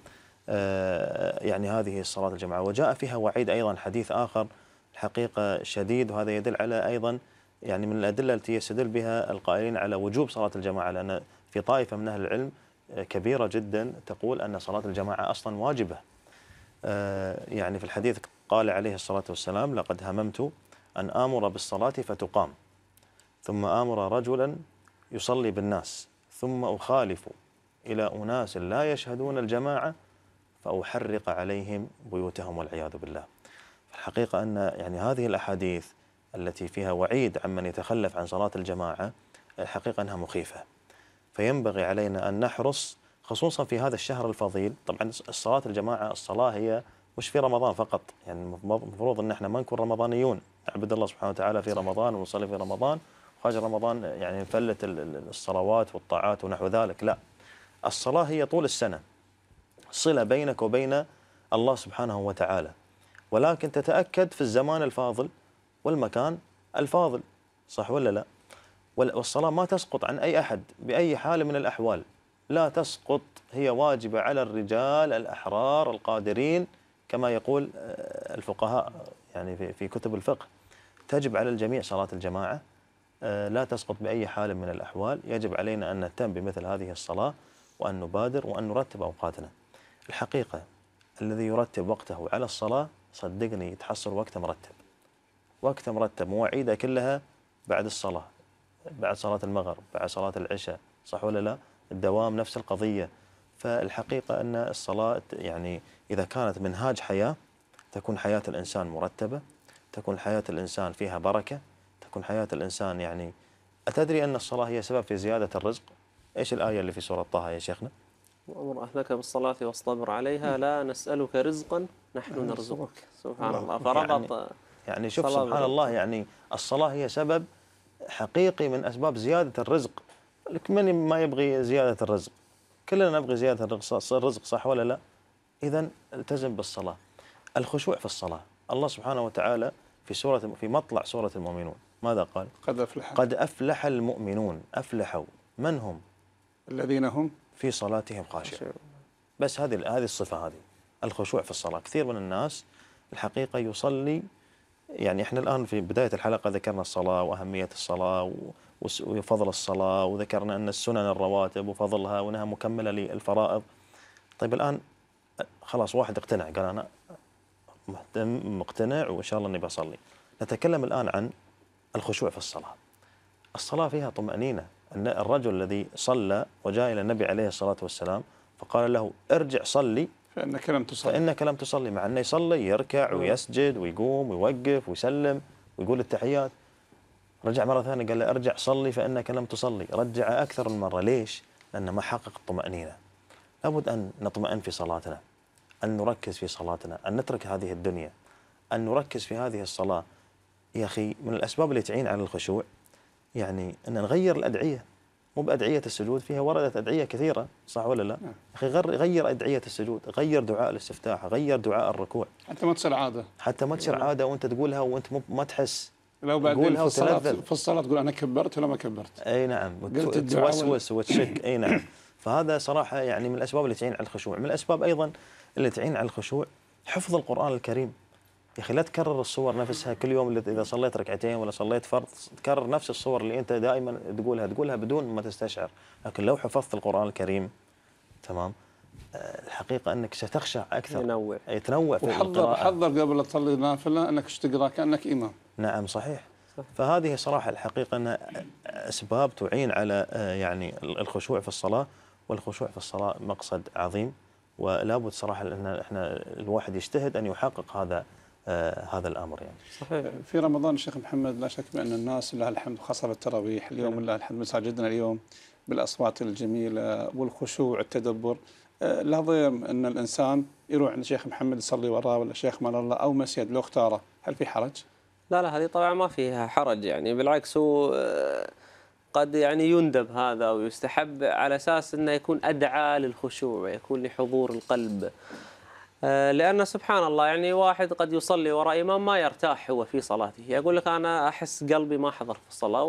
آه، يعني هذه الصلاة الجماعة وجاء فيها وعيد أيضا حديث آخر الحقيقة شديد وهذا يدل على أيضا يعني من الأدلة التي يستدل بها القائلين على وجوب صلاة الجماعة لأن في طائفة من أهل العلم آه، كبيرة جدا تقول أن صلاة الجماعة أصلا واجبة آه، يعني في الحديث قال عليه الصلاة والسلام لقد هممت أن آمر بالصلاة فتقام ثم آمر رجلا يصلي بالناس ثم أخالف إلى أناس لا يشهدون الجماعة فأحرق عليهم بيوتهم والعياذ بالله الحقيقة أن يعني هذه الأحاديث التي فيها وعيد عمن يتخلف عن صلاة الجماعة الحقيقة أنها مخيفة فينبغي علينا أن نحرص خصوصا في هذا الشهر الفضيل طبعا الصلاة الجماعة الصلاة هي مش في رمضان فقط يعني المفروض ان احنا ما نكون رمضانيون نعبد الله سبحانه وتعالى في رمضان ونصلي في رمضان وخارج رمضان يعني نفلت الصلوات والطاعات ونحو ذلك لا الصلاة هي طول السنة صلة بينك وبين الله سبحانه وتعالى ولكن تتأكد في الزمان الفاضل والمكان الفاضل صح ولا لا والصلاة ما تسقط عن أي أحد بأي حال من الأحوال لا تسقط هي واجبة على الرجال الأحرار القادرين كما يقول آه، الفقهاء يعني في, كتب الفقه تجب على الجميع صلاة الجماعة آه، لا تسقط بأي حال من الأحوال يجب علينا أن نهتم بمثل هذه الصلاة وأن نبادر وأن نرتب أوقاتنا الحقيقة الذي يرتب وقته على الصلاة صدقني يتحصر وقته مرتب وقته مرتب مواعيده كلها بعد الصلاة بعد صلاة المغرب بعد صلاة العشاء صح ولا لا؟ الدوام نفس القضية فالحقيقة أن الصلاة يعني إذا كانت منهاج حياة تكون حياة الإنسان مرتبة تكون حياة الإنسان فيها بركة تكون حياة الإنسان يعني أتدري أن الصلاة هي سبب في زيادة الرزق إيش الآية اللي في سورة طه يا شيخنا وأمر أهلك بالصلاة واصطبر عليها لا نسألك رزقا نحن نرزقك سبحان الله فربط يعني, يعني شوف سبحان الله يعني الصلاة هي سبب حقيقي من أسباب زيادة الرزق لك من ما يبغي زيادة الرزق كلنا نبغي زيادة الرزق صح ولا لا إذا التزم بالصلاة الخشوع في الصلاة الله سبحانه وتعالى في سورة في مطلع سورة المؤمنون ماذا قال؟ قد أفلح قد أفلح المؤمنون أفلحوا من هم؟ الذين هم في صلاتهم خاشعون بس هذه هذه الصفة هذه الخشوع في الصلاة كثير من الناس الحقيقة يصلي يعني احنا الآن في بداية الحلقة ذكرنا الصلاة وأهمية الصلاة وفضل الصلاة وذكرنا أن السنن الرواتب وفضلها وأنها مكملة للفرائض طيب الآن خلاص واحد اقتنع قال أنا مهتم مقتنع وإن شاء الله أني بصلي نتكلم الآن عن الخشوع في الصلاة الصلاة فيها طمأنينة أن الرجل الذي صلى وجاء إلى النبي عليه الصلاة والسلام فقال له ارجع صلي فإنك لم تصلي فإنك لم تصلي مع أنه يصلي يركع نعم. ويسجد ويقوم ويوقف ويسلم ويقول التحيات رجع مرة ثانية قال له ارجع صلي فإنك لم تصلي رجع أكثر من مرة ليش؟ لأنه ما حقق الطمأنينة لابد أن نطمئن في صلاتنا أن نركز في صلاتنا أن نترك هذه الدنيا أن نركز في هذه الصلاة يا أخي من الأسباب اللي تعين على الخشوع يعني أن نغير الأدعية مو بأدعية السجود فيها وردت أدعية كثيرة صح ولا لا؟ نعم. أخي غير أدعية السجود غير دعاء الاستفتاح غير دعاء الركوع حتى ما تصير عادة حتى ما تصير يعني. عادة وأنت تقولها وأنت ما تحس لو بعدين في الصلاة في الصلاة تقول أنا كبرت ولا ما كبرت أي نعم قلت توسوس وتشك أي نعم فهذا صراحة يعني من الأسباب اللي تعين على الخشوع من الأسباب أيضا اللي تعين على الخشوع حفظ القرآن الكريم يا اخي لا تكرر الصور نفسها كل يوم اذا صليت ركعتين ولا صليت فرض تكرر نفس الصور اللي انت دائما تقولها تقولها بدون ما تستشعر لكن لو حفظت القران الكريم تمام الحقيقه انك ستخشع اكثر ينوع يتنوع في وحضر القراءه حضر قبل تصلي نافله انك تقرا كانك امام نعم صحيح فهذه صراحه الحقيقه ان اسباب تعين على آه، يعني الخشوع في الصلاه والخشوع في الصلاه مقصد عظيم ولا بد صراحه ان احنا الواحد يجتهد ان يحقق هذا آه، هذا الامر يعني. صحيح. في رمضان الشيخ محمد لا شك بان الناس لله الحمد خاصه التراويح اليوم لله الحمد مساجدنا اليوم بالاصوات الجميله والخشوع التدبر آه، لا ضير ان الانسان يروح عند الشيخ محمد يصلي وراه ولا الشيخ مال الله او مسجد لو اختاره، هل في حرج؟ لا لا هذه طبعا ما فيها حرج يعني بالعكس هو آه، قد يعني يندب هذا ويستحب على اساس انه يكون ادعى للخشوع ويكون لحضور القلب. آه، لأن سبحان الله يعني واحد قد يصلي وراء إمام ما يرتاح هو في صلاته يقول لك أنا أحس قلبي ما حضر في الصلاة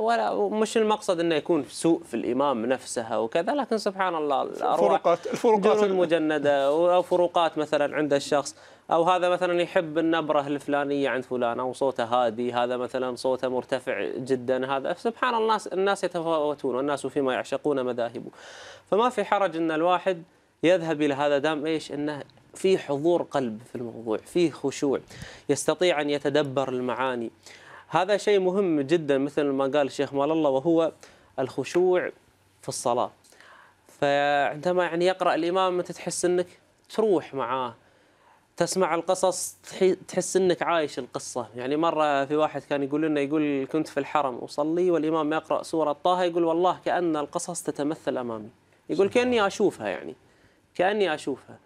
ولا مش المقصد أنه يكون سوء في الإمام نفسها وكذا لكن سبحان الله الفروقات الفروقات المجندة أو فروقات مثلا عند الشخص أو هذا مثلا يحب النبرة الفلانية عند فلان أو صوته هادي هذا مثلا صوته مرتفع جدا هذا سبحان الله الناس, الناس يتفاوتون والناس فيما يعشقون مذاهبه فما في حرج أن الواحد يذهب إلى هذا دام إيش أنه في حضور قلب في الموضوع في خشوع يستطيع أن يتدبر المعاني هذا شيء مهم جدا مثل ما قال الشيخ مال الله وهو الخشوع في الصلاة فعندما يعني يقرأ الإمام أنت تحس أنك تروح معاه تسمع القصص تحس انك عايش القصه، يعني مره في واحد كان يقول لنا يقول كنت في الحرم اصلي والامام يقرا سوره طه يقول والله كان القصص تتمثل امامي، يقول كاني اشوفها يعني كاني اشوفها.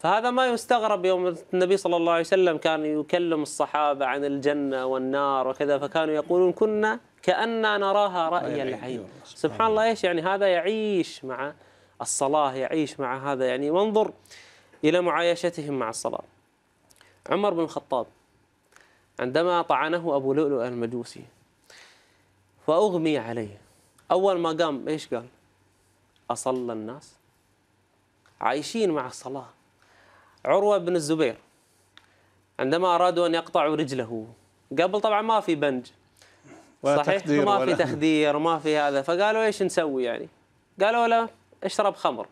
فهذا ما يستغرب يوم النبي صلى الله عليه وسلم كان يكلم الصحابة عن الجنة والنار وكذا فكانوا يقولون كنا كأننا نراها رأي العين سبحان الله إيش يعني هذا يعيش مع الصلاة يعيش مع هذا يعني وانظر إلى معايشتهم مع الصلاة عمر بن الخطاب عندما طعنه أبو لؤلؤ المجوسي فأغمي عليه أول ما قام إيش قال أصلى الناس عايشين مع الصلاة عروة بن الزبير عندما أرادوا أن يقطعوا رجله قبل طبعا ما في بنج صحيح ما في تخدير ما في هذا فقالوا ايش نسوي يعني قالوا له اشرب خمر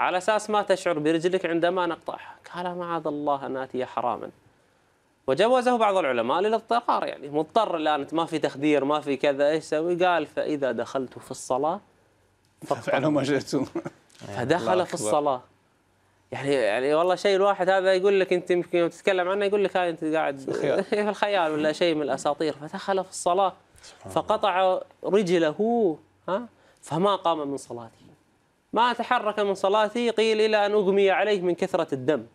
على اساس ما تشعر برجلك عندما نقطعها قال معاذ الله ان اتي حراما وجوزه بعض العلماء للاضطرار يعني مضطر الان ما في تخدير ما في كذا ايش سوي قال فاذا دخلت في الصلاه فعلوا ما شئتم فدخل في الصلاه يعني يعني والله شيء الواحد هذا يقول لك انت يمكن تتكلم عنه يقول لك هذا انت قاعد في الخيال ولا شيء من الاساطير فدخل في الصلاه فقطع رجله ها فما قام من صلاته ما تحرك من صلاته قيل الى ان اغمي عليه من كثره الدم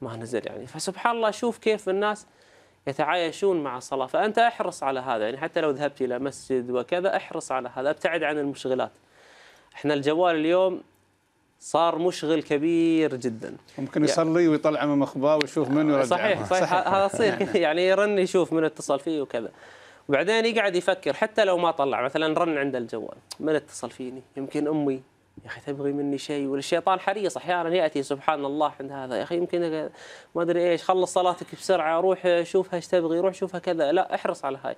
ما نزل يعني فسبحان الله شوف كيف الناس يتعايشون مع الصلاه فانت احرص على هذا يعني حتى لو ذهبت الى مسجد وكذا احرص على هذا ابتعد عن المشغلات احنا الجوال اليوم صار مشغل كبير جدا ممكن يصلي ويطلع من مخباه ويشوف من يرجع صحيح صحيح هذا يصير نعم. يعني يرن يشوف من اتصل فيه وكذا وبعدين يقعد يفكر حتى لو ما طلع مثلا رن عند الجوال من اتصل فيني يمكن امي يا اخي تبغي مني شيء والشيطان حريص احيانا ياتي سبحان الله عند هذا يا اخي يمكن ما ادري ايش خلص صلاتك بسرعه روح شوفها ايش تبغي روح شوفها كذا لا احرص على هاي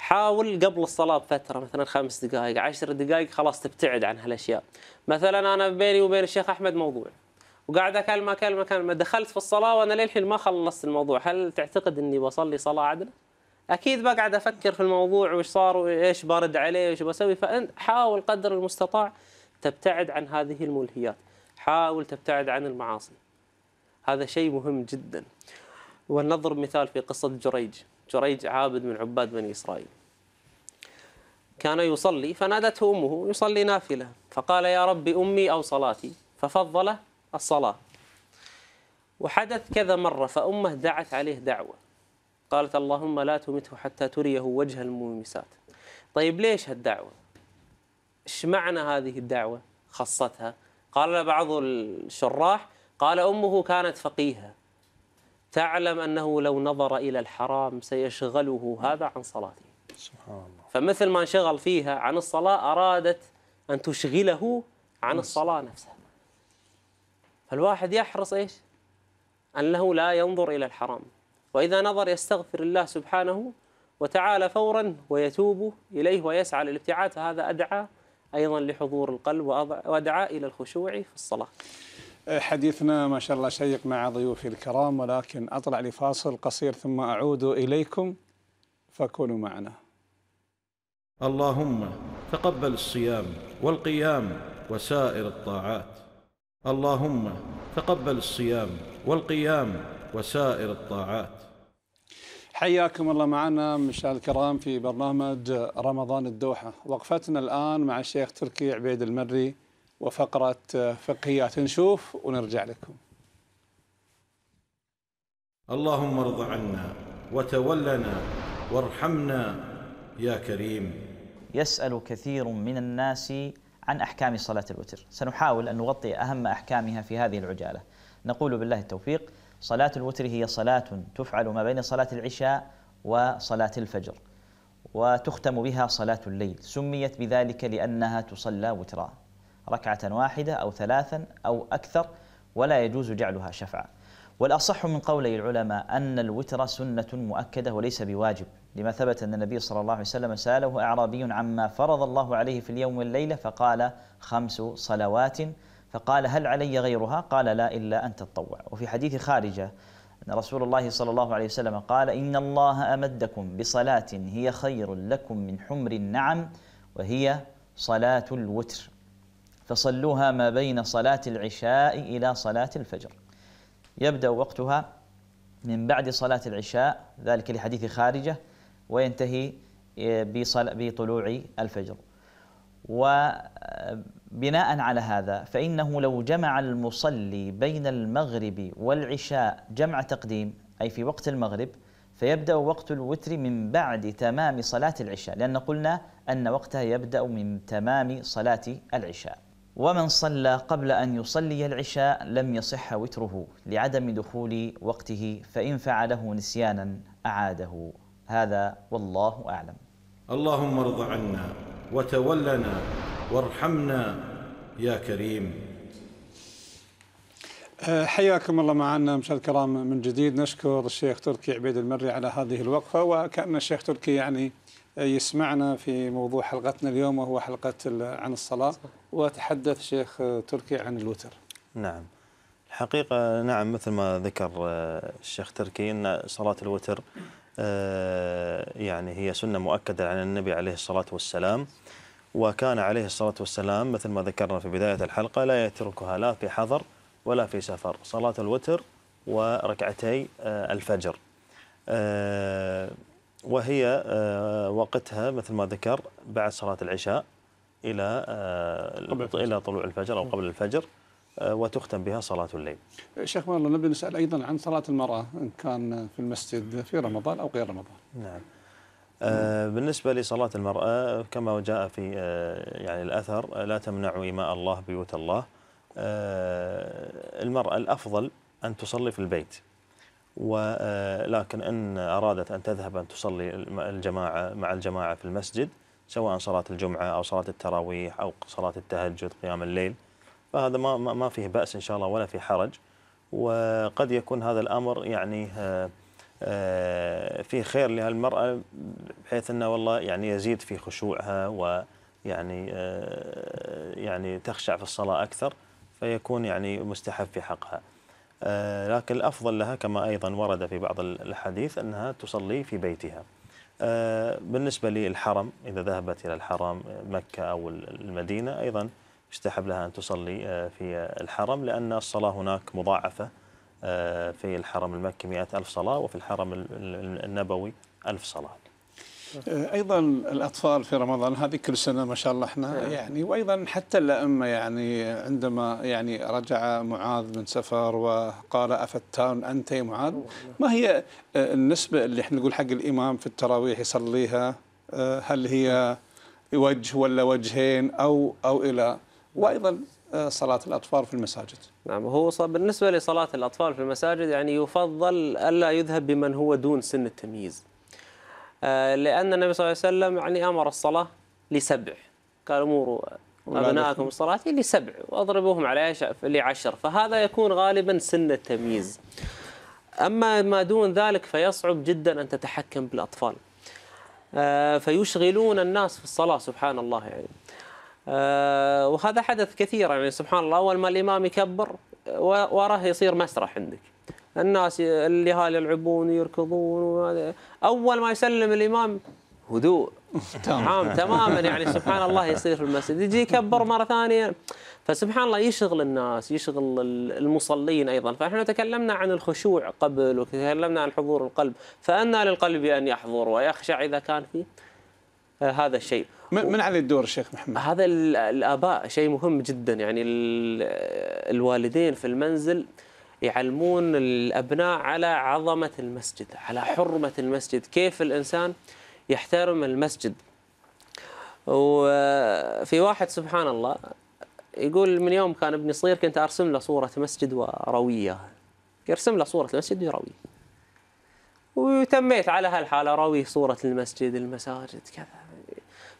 حاول قبل الصلاة بفترة مثلا خمس دقائق عشر دقائق خلاص تبتعد عن هالأشياء مثلا أنا بيني وبين الشيخ أحمد موضوع وقاعد أكلمه اكلمه اكلمه دخلت في الصلاة وأنا للحين ما خلصت الموضوع هل تعتقد أني بصلي صلاة عدلة؟ أكيد بقعد أفكر في الموضوع وإيش صار وإيش برد عليه وإيش بسوي فأنت حاول قدر المستطاع تبتعد عن هذه الملهيات حاول تبتعد عن المعاصي هذا شيء مهم جدا ولنضرب مثال في قصة جريج جريج عابد من عباد بني إسرائيل كان يصلي فنادته أمه يصلي نافلة فقال يا رب أمي أو صلاتي ففضل الصلاة وحدث كذا مرة فأمه دعت عليه دعوة قالت اللهم لا تمته حتى تريه وجه المومسات طيب ليش هالدعوة إيش معنى هذه الدعوة خصتها قال بعض الشراح قال أمه كانت فقيها تعلم أنه لو نظر إلى الحرام سيشغله هذا عن صلاته سبحان الله فمثل ما انشغل فيها عن الصلاة أرادت أن تشغله عن الصلاة نفسها فالواحد يحرص إيش أنه لا ينظر إلى الحرام وإذا نظر يستغفر الله سبحانه وتعالى فورا ويتوب إليه ويسعى للابتعاد فهذا أدعى أيضا لحضور القلب وأدعى إلى الخشوع في الصلاة حديثنا ما شاء الله شيق مع ضيوفي الكرام ولكن اطلع لفاصل قصير ثم اعود اليكم فكونوا معنا. اللهم تقبل الصيام والقيام وسائر الطاعات. اللهم تقبل الصيام والقيام وسائر الطاعات. حياكم الله معنا مشاهد الكرام في برنامج رمضان الدوحة وقفتنا الآن مع الشيخ تركي عبيد المري وفقرة فقهيات نشوف ونرجع لكم اللهم ارض عنا وتولنا وارحمنا يا كريم يسأل كثير من الناس عن أحكام صلاة الوتر سنحاول أن نغطي أهم أحكامها في هذه العجالة نقول بالله التوفيق صلاة الوتر هي صلاة تفعل ما بين صلاة العشاء وصلاة الفجر وتختم بها صلاة الليل سميت بذلك لأنها تصلى وترا ركعة واحدة أو ثلاثا أو أكثر ولا يجوز جعلها شفعة والأصح من قولي العلماء أن الوتر سنة مؤكدة وليس بواجب لما ثبت أن النبي صلى الله عليه وسلم سأله أعرابي عما فرض الله عليه في اليوم والليلة فقال خمس صلوات فقال هل علي غيرها قال لا إلا أن تتطوع وفي حديث خارجة أن رسول الله صلى الله عليه وسلم قال إن الله أمدكم بصلاة هي خير لكم من حمر النعم وهي صلاة الوتر فصلوها ما بين صلاة العشاء إلى صلاة الفجر يبدأ وقتها من بعد صلاة العشاء ذلك لحديث خارجة وينتهي آه، بطلوع الفجر وبناء آه، على هذا فإنه لو جمع المصلي بين المغرب والعشاء جمع تقديم أي في وقت المغرب فيبدأ وقت الوتر من بعد تمام صلاة العشاء لأن قلنا أن وقتها يبدأ من تمام صلاة العشاء ومن صلى قبل أن يصلي العشاء لم يصح وتره لعدم دخول وقته فإن فعله نسيانا أعاده هذا والله أعلم اللهم ارض عنا وتولنا وارحمنا يا كريم حياكم الله معنا مشاهد الكرام من جديد نشكر الشيخ تركي عبيد المري على هذه الوقفة وكأن الشيخ تركي يعني يسمعنا في موضوع حلقتنا اليوم وهو حلقة عن الصلاة وتحدث شيخ تركي عن الوتر نعم الحقيقة نعم مثل ما ذكر آه، الشيخ تركي أن صلاة الوتر آه، يعني هي سنة مؤكدة عن النبي عليه الصلاة والسلام وكان عليه الصلاة والسلام مثل ما ذكرنا في بداية الحلقة لا يتركها لا في حضر ولا في سفر صلاة الوتر وركعتي آه، الفجر وهي آه، وقتها مثل ما ذكر بعد صلاة العشاء إلى آه، إلى طلوع الفجر أو قبل الفجر آه، وتختم بها صلاة الليل. شيخ مرلا نبي نسأل أيضا عن صلاة المرأة إن كان في المسجد في رمضان أو غير رمضان. نعم. بالنسبة لصلاة المرأة كما جاء في يعني الأثر لا تمنعوا إماء الله بيوت الله المرأة الأفضل أن تصلي في البيت ولكن آه، إن أرادت أن تذهب أن تصلي الجماعة مع الجماعة في المسجد سواء صلاة الجمعة أو صلاة التراويح أو صلاة التهجد قيام الليل فهذا ما ما فيه بأس إن شاء الله ولا في حرج وقد يكون هذا الأمر يعني آه، آه، فيه خير لهالمرأة بحيث أنه والله يعني يزيد في خشوعها ويعني يعني تخشع في الصلاة أكثر فيكون يعني مستحب في حقها آه، لكن الأفضل لها كما أيضا ورد في بعض الحديث أنها تصلي في بيتها آه، بالنسبة للحرم إذا ذهبت إلى الحرم آه، مكة أو المدينة أيضا يستحب لها أن تصلي في الحرم لأن الصلاة هناك مضاعفة في الحرم المكي مئة ألف صلاة وفي الحرم النبوي ألف صلاة آه، ايضا الاطفال في رمضان هذه كل سنه ما شاء الله احنا نعم. يعني وايضا حتى الائمه يعني عندما يعني رجع معاذ من سفر وقال افتان انت يا معاذ نعم. ما هي آه، النسبه اللي احنا نقول حق الامام في التراويح يصليها آه، هل هي وجه ولا وجهين او او الى نعم. وايضا صلاة الأطفال في المساجد نعم هو بالنسبة لصلاة الأطفال في المساجد يعني يفضل ألا يذهب بمن هو دون سن التمييز آه، لأن النبي صلى الله عليه وسلم يعني أمر الصلاة لسبع قال أموروا أبنائكم الصلاة لسبع وأضربوهم على لعشر فهذا يكون غالبا سن التمييز أما ما دون ذلك فيصعب جدا أن تتحكم بالأطفال آه، فيشغلون الناس في الصلاة سبحان الله يعني آه، وهذا حدث كثيرا يعني سبحان الله أول ما الإمام يكبر وراه يصير مسرح عندك الناس اللي هاي يلعبون ويركضون وهذا اول ما يسلم الامام هدوء تمام تماما يعني سبحان الله يصير في المسجد يجي يكبر مره ثانيه فسبحان الله يشغل الناس يشغل المصلين ايضا فاحنا تكلمنا عن الخشوع قبل وتكلمنا عن حضور القلب فان للقلب ان يحضر ويخشع اذا كان في آه، هذا الشيء من, من عليه الدور الشيخ محمد؟ هذا الاباء شيء مهم جدا يعني الوالدين في المنزل يعلمون الأبناء على عظمة المسجد على حرمة المسجد كيف الإنسان يحترم المسجد وفي واحد سبحان الله يقول من يوم كان ابني صغير كنت أرسم له صورة مسجد وروية يرسم له صورة المسجد ويروي وتميت على هالحالة روي صورة المسجد المساجد كذا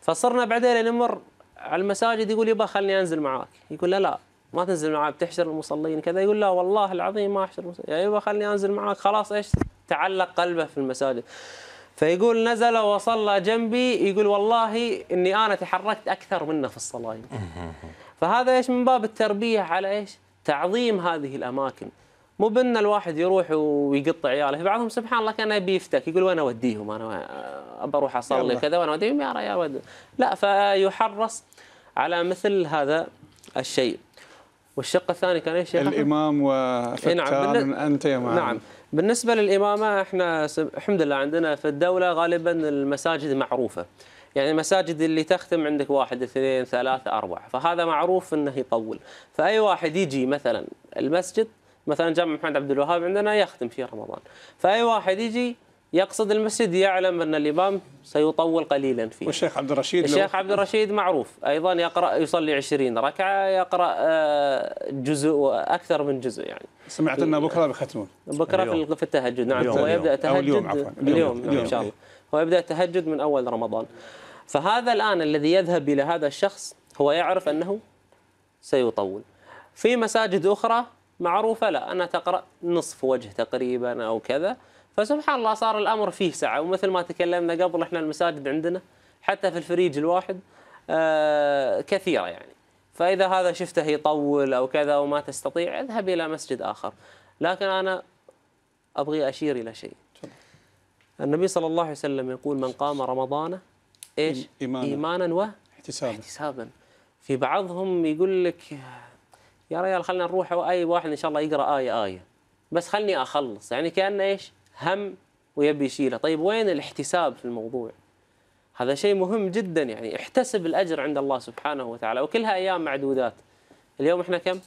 فصرنا بعدين نمر على المساجد يقول يبا خلني أنزل معاك يقول لا لا ما تنزل معاه بتحشر المصلين كذا يقول لا والله العظيم ما احشر المصلين يا يبا خلني انزل معاك خلاص ايش تعلق قلبه في المساجد فيقول نزل وصلى جنبي يقول والله اني انا تحركت اكثر منه في الصلاه فهذا ايش من باب التربيه على ايش؟ تعظيم هذه الاماكن مو بان الواحد يروح ويقطع عياله بعضهم سبحان الله كان بيفتك يقول وين اوديهم انا بروح اصلي كذا وانا اوديهم يا ود لا فيحرص على مثل هذا الشيء والشق الثاني كان ايش الامام وفتان نعم انت يا معلم نعم بالنسبه للامامه احنا الحمد لله عندنا في الدوله غالبا المساجد معروفه يعني المساجد اللي تختم عندك واحد اثنين ثلاثة أربعة فهذا معروف أنه يطول فأي واحد يجي مثلا المسجد مثلا جامع محمد عبد الوهاب عندنا يختم في رمضان فأي واحد يجي يقصد المسجد يعلم أن الإمام سيطول قليلا فيه والشيخ عبد الرشيد الشيخ عبد الرشيد معروف أيضا يقرأ يصلي 20 ركعة يقرأ آه، جزء أكثر من جزء يعني سمعت انه بكرة بيختمون بكرة اليوم. في التهجد نعم هو يبدأ تهجد اليوم, عفوا. اليوم, اليوم. إن شاء الله هو يبدأ تهجد من أول رمضان فهذا الآن الذي يذهب إلى هذا الشخص هو يعرف أنه سيطول في مساجد أخرى معروفة لا أنا تقرأ نصف وجه تقريبا أو كذا فسبحان الله صار الامر فيه سعه ومثل ما تكلمنا قبل احنا المساجد عندنا حتى في الفريج الواحد آه، كثيره يعني فاذا هذا شفته يطول او كذا وما تستطيع اذهب الى مسجد اخر لكن انا ابغي اشير الى شيء النبي صلى الله عليه وسلم يقول من قام رمضان ايش ايمانا, إيمانا واحتسابا احتسابا في بعضهم يقول لك يا ريال خلينا نروح اي واحد ان شاء الله يقرا ايه ايه بس خلني اخلص يعني كانه ايش هم ويبي يشيله طيب وين الاحتساب في الموضوع هذا شيء مهم جدا يعني احتسب الأجر عند الله سبحانه وتعالى وكلها أيام معدودات اليوم احنا كم؟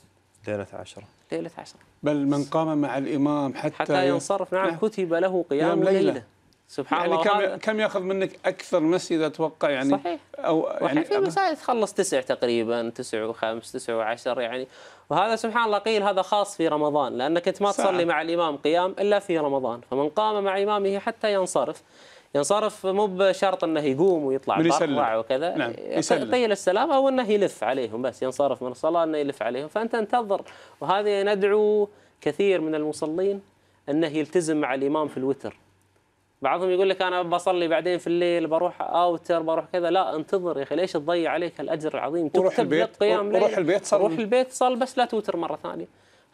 ليلة عشرة ليلة عشرة بل من قام مع الإمام حتى, حتى ينصرف نعم كتب له قيام ليلة, ليلة. سبحان يعني الله كم كم ياخذ منك اكثر مسجد اتوقع يعني صحيح او يعني في مسائل تخلص تسع تقريبا تسع وخمس تسع وعشر يعني وهذا سبحان الله قيل هذا خاص في رمضان لانك انت ما تصلي مع الامام قيام الا في رمضان فمن قام مع امامه حتى ينصرف ينصرف مو بشرط انه يقوم ويطلع برا وكذا نعم يسلم قيل السلام او انه يلف عليهم بس ينصرف من الصلاه انه يلف عليهم فانت انتظر وهذا ندعو كثير من المصلين انه يلتزم مع الامام في الوتر بعضهم يقول لك انا بصلي بعدين في الليل بروح اوتر بروح كذا لا انتظر يا اخي ليش تضيع عليك الاجر العظيم تروح البيت قيام روح البيت صل روح البيت صل بس لا توتر مره ثانيه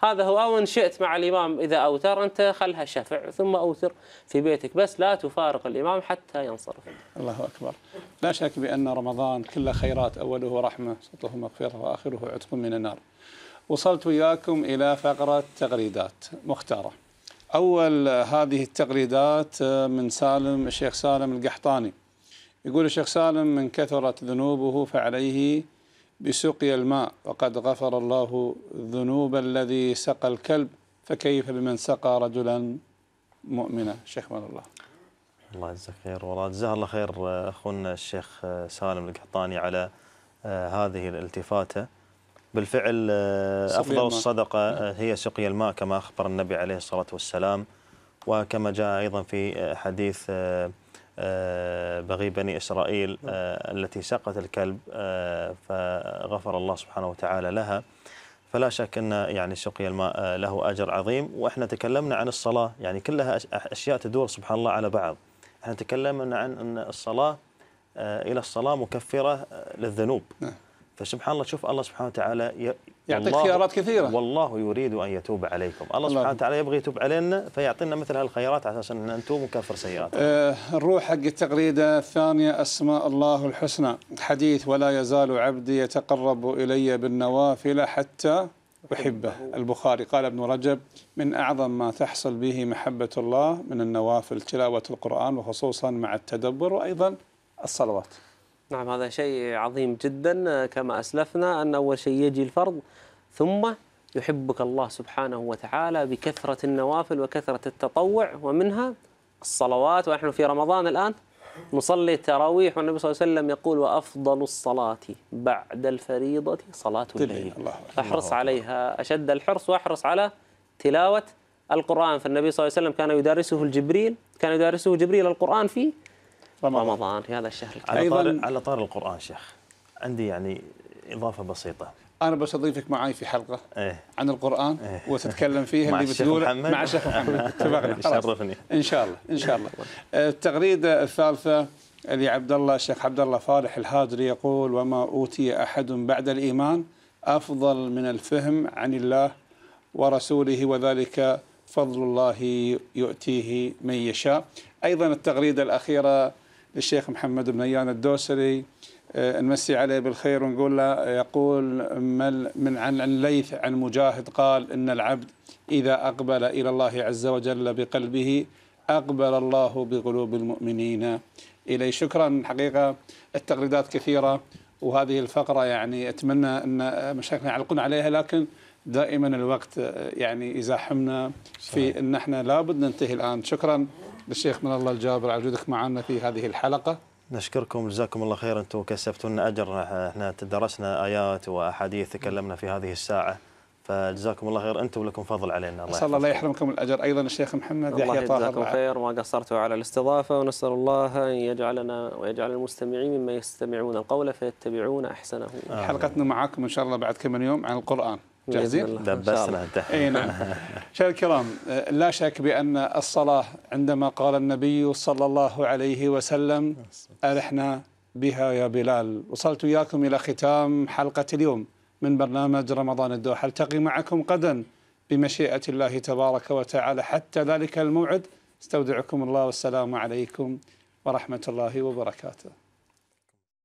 هذا هو او ان شئت مع الامام اذا اوتر انت خلها شفع ثم اوتر في بيتك بس لا تفارق الامام حتى ينصرف الله اكبر لا شك بان رمضان كله خيرات اوله رحمه سطله مغفره واخره عتق من النار وصلت وياكم الى فقره تغريدات مختاره أول هذه التغريدات آه، من سالم الشيخ سالم القحطاني يقول الشيخ سالم من كثرت ذنوبه فعليه بسقي الماء وقد غفر الله ذنوب الذي سقى الكلب فكيف بمن سقى رجلا مؤمنا شيخ من الله الله يجزاك خير والله جزاه الله خير آه، اخونا الشيخ آه، سالم القحطاني على هذه الالتفاته بالفعل آه، أفضل الصدقة نعم. آه، هي سقي الماء كما أخبر النبي عليه الصلاة والسلام وكما جاء أيضا في آه، حديث بغي بني إسرائيل نعم. التي سقت الكلب فغفر الله سبحانه وتعالى لها فلا شك أن يعني سقي الماء له أجر عظيم وإحنا تكلمنا عن الصلاة يعني كلها أشياء تدور سبحان الله على بعض إحنا تكلمنا عن أن الصلاة إلى الصلاة مكفرة للذنوب نعم. فسبحان الله شوف الله سبحانه وتعالى يعطيك خيارات كثيرة والله يريد أن يتوب عليكم الله سبحانه وتعالى يبغي يتوب علينا فيعطينا مثل هالخيارات على أساس أن نتوب ونكفر سيئات أه نروح حق التغريدة الثانية أسماء الله الحسنى حديث ولا يزال عبدي يتقرب إلي بالنوافل حتى أحبه البخاري قال ابن رجب من أعظم ما تحصل به محبة الله من النوافل تلاوة القرآن وخصوصا مع التدبر وأيضا الصلوات نعم هذا شيء عظيم جدا كما أسلفنا أن أول شيء يجي الفرض ثم يحبك الله سبحانه وتعالى بكثرة النوافل وكثرة التطوع ومنها الصلوات ونحن في رمضان الآن نصلي التراويح والنبي صلى الله عليه وسلم يقول وأفضل الصلاة بعد الفريضة صلاة الليل فاحرص عليها أشد الحرص واحرص على تلاوة القرآن فالنبي صلى الله عليه وسلم كان يدارسه الجبريل كان يدارسه جبريل القرآن في رمضان, رمضان في هذا الشهر الكريم على طار على طار القران شيخ عندي يعني اضافه بسيطه انا بس اضيفك معي في حلقه إيه؟ عن القران إيه؟ وتتكلم فيها مع اللي بتقول مع الشيخ محمد اتفقنا شرفني ان شاء الله ان شاء الله آه، التغريده الثالثه لعبد الله الشيخ عبد الله فالح الهادري يقول وما اوتي احد بعد الايمان افضل من الفهم عن الله ورسوله وذلك فضل الله يؤتيه من يشاء ايضا التغريده الاخيره الشيخ محمد بنيان الدوسري آه، نمسي عليه بالخير ونقول له يقول من عن الليث عن مجاهد قال إن العبد إذا أقبل إلى الله عز وجل بقلبه أقبل الله بقلوب المؤمنين إليه شكرا حقيقة التغريدات كثيرة وهذه الفقرة يعني أتمنى أن مشايخنا يعلقون عليها لكن دائما الوقت آه، يعني يزاحمنا في أن احنا لابد ننتهي الآن شكرا للشيخ من الله الجابر على وجودك معنا في هذه الحلقة نشكركم جزاكم الله خير أنتم كسبتونا أجر احنا تدرسنا آيات وأحاديث تكلمنا في هذه الساعة فجزاكم الله خير انتم لكم فضل علينا الله يحفظكم. الله يحرمكم الاجر ايضا الشيخ محمد يحيى طاهر جزاكم خير وما قصرتوا على الاستضافه ونسال الله ان يجعلنا ويجعل المستمعين ممن يستمعون القول فيتبعون احسنه آه. حلقتنا معكم ان شاء الله بعد كم يوم عن القران جاهزين؟ دبسنا اي نعم شيخ الكرام لا شك بان الصلاه عندما قال النبي صلى الله عليه وسلم ارحنا بها يا بلال وصلت اياكم الى ختام حلقه اليوم من برنامج رمضان الدوحه التقي معكم غدا بمشيئه الله تبارك وتعالى حتى ذلك الموعد استودعكم الله والسلام عليكم ورحمه الله وبركاته